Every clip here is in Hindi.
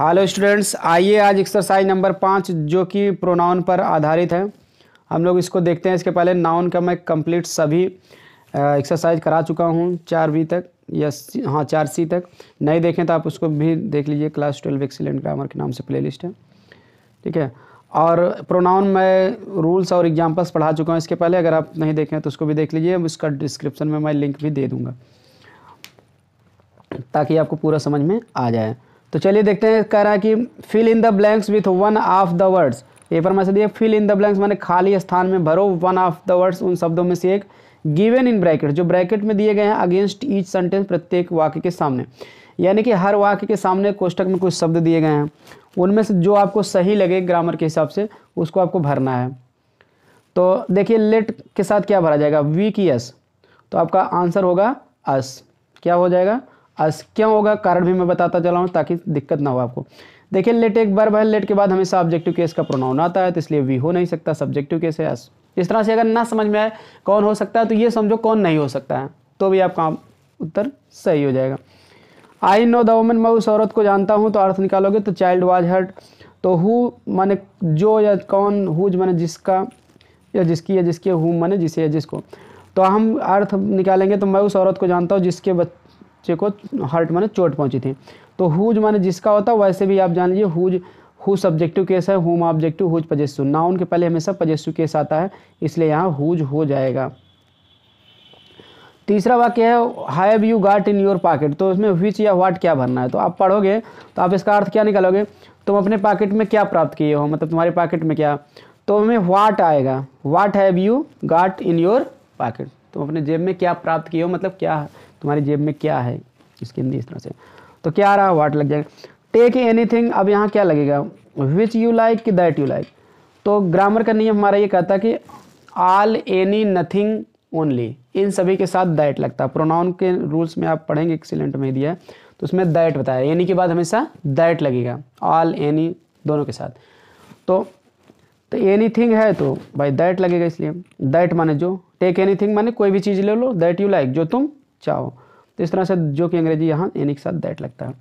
हेलो स्टूडेंट्स आइए आज एक्सरसाइज नंबर पाँच जो कि प्रोनाउन पर आधारित है हम लोग इसको देखते हैं इसके पहले नाउन का मैं कंप्लीट सभी एक्सरसाइज करा चुका हूँ चार बी तक या हाँ चार सी तक नहीं देखें तो आप उसको भी देख लीजिए क्लास ट्वेल्व एक्सीलेंट ग्रामर के नाम से प्ले है ठीक है और प्रोनाउन मैं रूल्स और एग्जाम्पल्स पढ़ा चुका हूँ इसके पहले अगर आप नहीं देखें तो उसको भी देख लीजिए उसका डिस्क्रिप्शन में मैं लिंक भी दे दूँगा ताकि आपको पूरा समझ में आ जाए तो चलिए देखते हैं कह रहा है कि fill in the blanks with one of the words ये पर दी दिया फिल इन द ब्लैंक्स मैंने खाली स्थान में भरो वन ऑफ द वर्ड्स उन शब्दों में से एक गिवन इन ब्रैकेट जो ब्रैकेट में दिए गए हैं अगेंस्ट ईच सेंटेंस प्रत्येक वाक्य के सामने यानी कि हर वाक्य के सामने कोष्टक में कुछ शब्द दिए गए हैं उनमें से जो आपको सही लगे ग्रामर के हिसाब से उसको आपको भरना है तो देखिए लेट के साथ क्या भरा जाएगा वी की एस तो आपका आंसर होगा अस क्या हो जाएगा आज क्यों होगा कारण भी मैं बताता चला हूँ ताकि दिक्कत ना हो आपको देखिए लेट एक बार बार लेट के बाद हमेशा ऑब्जेक्टिव केस का प्रोनाउन आता है तो इसलिए वी हो नहीं सकता सब्जेक्टिव केस है इस तरह से अगर ना समझ में आए कौन हो सकता है तो ये समझो कौन नहीं हो सकता है तो भी आपका उत्तर सही हो जाएगा आई नो द वोमन मैं उस औरत को जानता हूँ तो अर्थ निकालोगे तो चाइल्ड वाज हर्ट तो हु माने जो या कौन हुज माने जिसका या जिसकी या जिसके हु माने जिसे या जिसको तो हम अर्थ निकालेंगे तो मैं उस औरत को जानता हूँ जिसके बच को हर्ट माने चोट पहुंची थी तो हुज माने जिसका होता वैसे भी आप जान लीजिए हुज हु सब्जेक्टिव केस है हुम ऑब्जेक्टिव हुज पजेस्सु नाउन के पहले हमेशा पजेस्सु केस आता है इसलिए यहाँ हुज हो जाएगा तीसरा वाक्य है have you got in your pocket तो इसमें विच या व्हाट क्या भरना है तो आप पढ़ोगे तो आप इसका अर्थ क्या निकालोगे तुम अपने पॉकेट में क्या प्राप्त किए हो मतलब तुम्हारे पॉकेट में क्या तो हमें व्हाट आएगा what have you got in your pocket तुम अपने जेब में क्या प्राप्त किए हो मतलब क्या तुम्हारी जेब में क्या है इसके हिंदी इस तरह से तो क्या आ रहा वाट लग जाएगा टेक थिंग अब यहाँ क्या लगेगा विच यू लाइक कि दैट यू लाइक तो ग्रामर का नियम हमारा ये कहता है कि आल एनी नथिंग ओनली इन सभी के साथ दैट लगता है प्रोनाउन के रूल्स में आप पढ़ेंगे एक्सीलेंट में दिया है तो उसमें दैट बताया एनी के बाद हमेशा दैट लगेगा ऑल एनी दोनों के साथ तो तो एनी थिंग है तो भाई दैट लगेगा इसलिए दैट माने जो टेक एनी थिंग माने कोई भी चीज़ ले लो दैट यू लाइक जो तुम चाओ तो इस तरह से जो कि अंग्रेजी यहाँ यानी के साथ दैट लगता है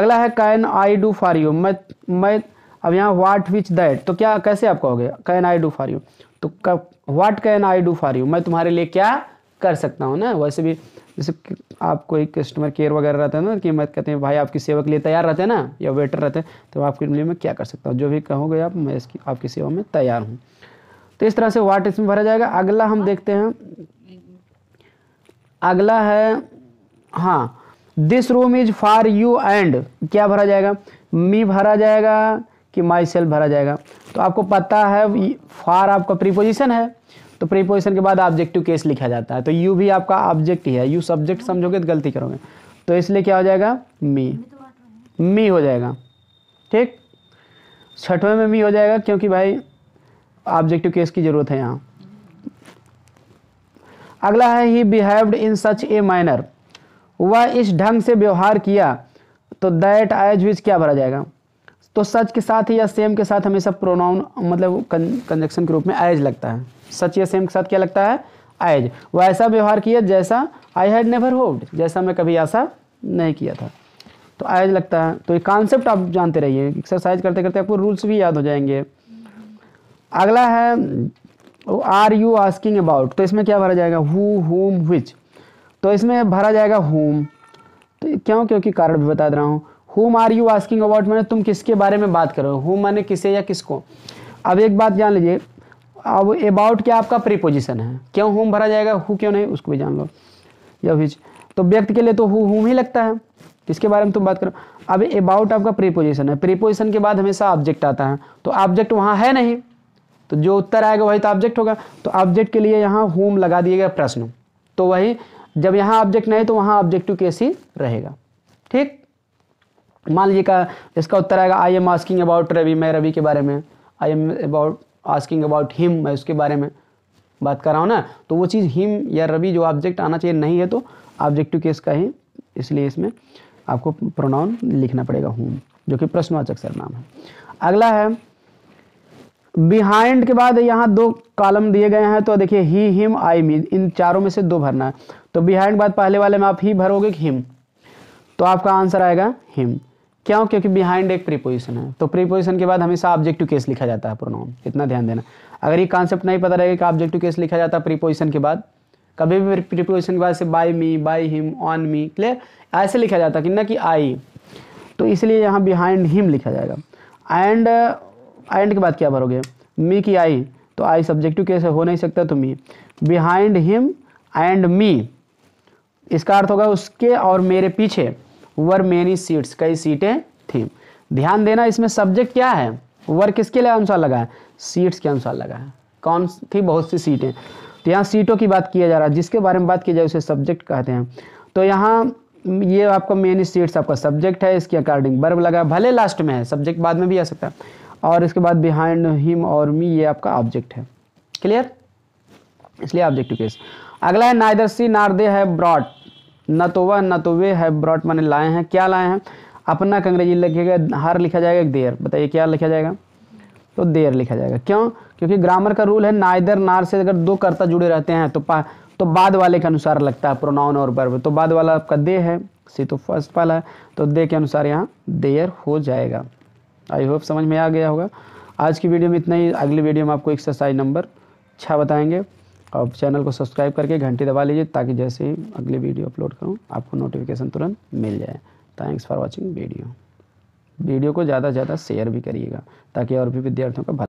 अगला है can I do for you मैं मैं अब यहाँ वाट विच दैट तो क्या कैसे आप कहोगे can I do for you तो कब what can I do for you मैं तुम्हारे लिए क्या कर सकता हूँ ना वैसे भी जैसे आप कोई कस्टमर केयर वगैरह रहता है ना कि मैं कहते हैं भाई आपकी सेवा के लिए तैयार रहते हैं ना या वेटर रहते हैं तो आपके लिए मैं क्या कर सकता हूँ जो भी कहोगे आप मैं इसकी आपकी सेवा में तैयार हूँ तो इस तरह से वाट इसमें भरा जाएगा अगला हम देखते हैं अगला है हाँ this room is for you and क्या भरा जाएगा मी भरा जाएगा कि माई सेल्फ भरा जाएगा तो आपको पता है फॉर आपका प्रीपोजिशन है तो प्रीपोजिशन के बाद ऑब्जेक्टिव केस लिखा जाता है तो यू भी आपका ऑब्जेक्ट ही है यू सब्जेक्ट समझोगे तो गलती करोगे तो इसलिए क्या हो जाएगा मी मी हो जाएगा ठीक छठवें में मी हो जाएगा क्योंकि भाई ऑब्जेक्टिव केस की ज़रूरत है यहाँ अगला है ही बिहेव्ड इन सच ए माइनर वह इस ढंग से व्यवहार किया तो दैट एज विच क्या भरा जाएगा तो सच के साथ या सेम के साथ हमेशा प्रोनाउन मतलब कंजक्शन के रूप में एज लगता है सच या सेम के साथ क्या लगता है एज वह ऐसा व्यवहार किया जैसा आई हैड नेवर होप्ड जैसा मैं कभी ऐसा नहीं किया था तो एज लगता है तो ये कॉन्सेप्ट आप जानते रहिए एक्सरसाइज करते करते आपको रूल्स भी याद हो जाएंगे अगला है आर यू आस्किंग अबाउट तो इसमें क्या भरा जाएगा हु होम विच तो इसमें भरा जाएगा होम तो क्यों क्योंकि कारण भी बता रहा हूँ whom are you asking about मैंने तुम किसके बारे में बात करो होम मैंने किसे या किसको अब एक बात जान लीजिए अब अबाउट क्या आपका प्रीपोजिशन है क्यों होम भरा जाएगा हु क्यों नहीं उसको भी जान लो या विच तो व्यक्ति के लिए तो हु हुम ही लगता है किसके बारे में तुम बात करो अब अबाउट आपका प्रीपोजिशन है प्रीपोजिशन के बाद हमेशा ऑब्जेक्ट आता है तो ऑब्जेक्ट वहाँ है नहीं तो जो उत्तर आएगा वही तो ऑब्जेक्ट होगा तो ऑब्जेक्ट के लिए यहाँ होम लगा दिएगा प्रश्न तो वही जब यहाँ ऑब्जेक्ट नहीं तो वहाँ ऑब्जेक्टिव केस ही रहेगा ठीक मान लीजिए का इसका उत्तर आएगा I am asking about Ravi मैं रवि के बारे में I am about asking about him मैं उसके बारे में बात कर रहा हूँ ना तो वो चीज़ हिम या रवि जो ऑब्जेक्ट आना चाहिए नहीं है तो ऑब्जेक्टिव केस का ही इसलिए इसमें आपको प्रोनाउन लिखना पड़ेगा होम जो कि प्रश्नवाचक सर नाम है अगला है बिहाइंड के बाद यहाँ दो कॉलम दिए गए हैं तो देखिए ही हिम आई मी इन चारों में से दो भरना है तो बिहाइंड बाद पहले वाले में आप ही भरोगे कि हिम तो आपका आंसर आएगा हिम क्यों क्योंकि बिहाइंड एक प्रीपोजिशन है तो प्रीपोजिशन के बाद हमेशा ऑब्जेक्टिव केस लिखा जाता है प्रोनाउन इतना ध्यान देना अगर ये कॉन्सेप्ट नहीं पता रहेगा कि ऑब्जेक्टिव केस लिखा जाता है प्रीपोजिशन के बाद कभी भी प्रीपोजिशन के बाद से by me by him on me clear ऐसे लिखा जाता है कि ना कि आई तो इसलिए यहाँ बिहाइंड हिम लिखा जाएगा एंड एंड के बाद क्या भरोगे मी की आई तो आई सब्जेक्टिव केस हो नहीं सकता तो me behind him and me इसका अर्थ होगा उसके और मेरे पीछे वर मेनी सीट्स कई सीटें थी ध्यान देना इसमें सब्जेक्ट क्या है वर किसके लिए अनुसार लगा है सीट्स के अनुसार लगा है कौन थी बहुत सी सीटें तो यहाँ सीटों की बात किया जा रहा है जिसके बारे में बात की जाए उसे सब्जेक्ट कहते हैं तो यहाँ ये आपका मेनी सीट्स आपका सब्जेक्ट है इसके अकॉर्डिंग बर्ब लगा भले लास्ट में है सब्जेक्ट बाद में भी आ सकता है और इसके बाद बिहाइंड हिम और मी ये आपका ऑब्जेक्ट है क्लियर इसलिए ऑब्जेक्टिव केस अगला है नाइदर सी नार दे है ब्रॉड न तो वह न तो वे है ब्रॉड मैंने लाए हैं क्या लाए हैं अपना अंग्रेजी लिखेगा हर लिखा जाएगा देर बताइए क्या लिखा जाएगा तो देर लिखा जाएगा क्यों क्योंकि ग्रामर का रूल है नाइदर नार से अगर दो कर्ता जुड़े रहते हैं तो पा तो बाद वाले के अनुसार लगता है प्रोनाउन और वर्ब तो बाद वाला आपका दे है सी तो फर्स्ट वाला है तो दे के अनुसार यहाँ देयर हो जाएगा आई होप समझ में आ गया होगा आज की वीडियो में इतना ही अगली वीडियो में आपको एक्सरसाइज नंबर छः बताएंगे और चैनल को सब्सक्राइब करके घंटी दबा लीजिए ताकि जैसे ही अगली वीडियो अपलोड करूँ आपको नोटिफिकेशन तुरंत मिल जाए thanks for watching video video को ज़्यादा से ज़्यादा शेयर भी करिएगा ताकि और भी विद्यार्थियों का